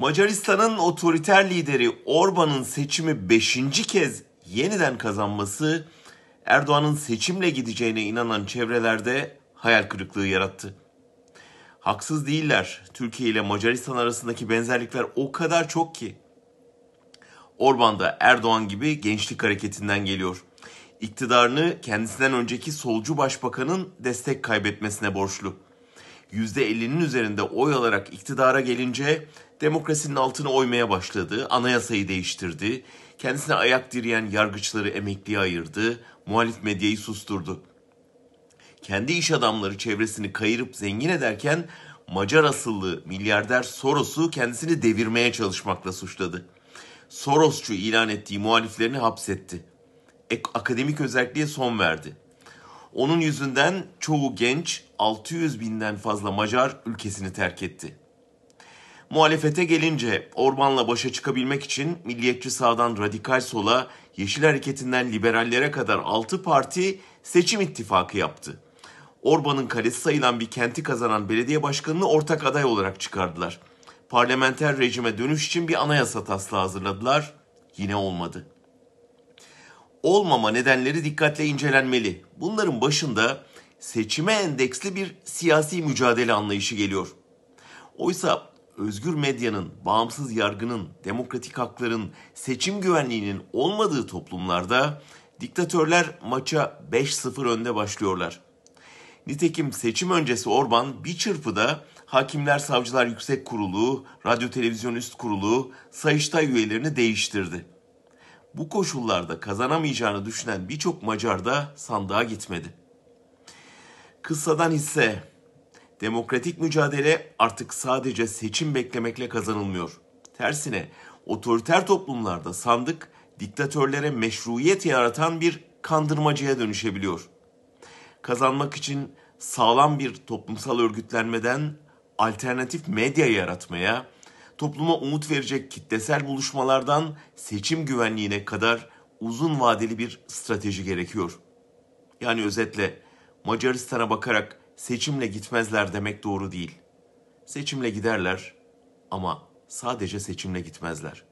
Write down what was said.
Macaristan'ın otoriter lideri Orban'ın seçimi 5. kez yeniden kazanması Erdoğan'ın seçimle gideceğine inanan çevrelerde hayal kırıklığı yarattı. Haksız değiller. Türkiye ile Macaristan arasındaki benzerlikler o kadar çok ki. Orban da Erdoğan gibi gençlik hareketinden geliyor. İktidarını kendisinden önceki solcu başbakanın destek kaybetmesine borçlu. %50'nin üzerinde oy alarak iktidara gelince demokrasinin altına oymaya başladı, anayasayı değiştirdi, kendisine ayak direyen yargıçları emekliye ayırdı, muhalif medyayı susturdu. Kendi iş adamları çevresini kayırıp zengin ederken Macar asıllı milyarder Soros'u kendisini devirmeye çalışmakla suçladı. Sorosçu ilan ettiği muhaliflerini hapsetti. Ek akademik özelliğe son verdi. Onun yüzünden çoğu genç 600 binden fazla Macar ülkesini terk etti. Muhalefete gelince Orban'la başa çıkabilmek için milliyetçi sağdan radikal sola, Yeşil Hareketi'nden liberallere kadar 6 parti seçim ittifakı yaptı. Orban'ın kalesi sayılan bir kenti kazanan belediye başkanını ortak aday olarak çıkardılar. Parlamenter rejime dönüş için bir anayasa taslağı hazırladılar. Yine olmadı olmama nedenleri dikkatle incelenmeli. Bunların başında seçime endeksli bir siyasi mücadele anlayışı geliyor. Oysa özgür medyanın, bağımsız yargının, demokratik hakların, seçim güvenliğinin olmadığı toplumlarda diktatörler maça 5-0 önde başlıyorlar. Nitekim seçim öncesi Orban bir çırpıda Hakimler Savcılar Yüksek Kurulu, Radyo Televizyon Üst Kurulu, Sayıştay üyelerini değiştirdi bu koşullarda kazanamayacağını düşünen birçok Macar da sandığa gitmedi. Kıssadan ise Demokratik mücadele artık sadece seçim beklemekle kazanılmıyor. Tersine otoriter toplumlarda sandık diktatörlere meşruiyet yaratan bir kandırmacıya dönüşebiliyor. Kazanmak için sağlam bir toplumsal örgütlenmeden alternatif medya yaratmaya, topluma umut verecek kitlesel buluşmalardan seçim güvenliğine kadar uzun vadeli bir strateji gerekiyor. Yani özetle Macaristan'a bakarak seçimle gitmezler demek doğru değil. Seçimle giderler ama sadece seçimle gitmezler.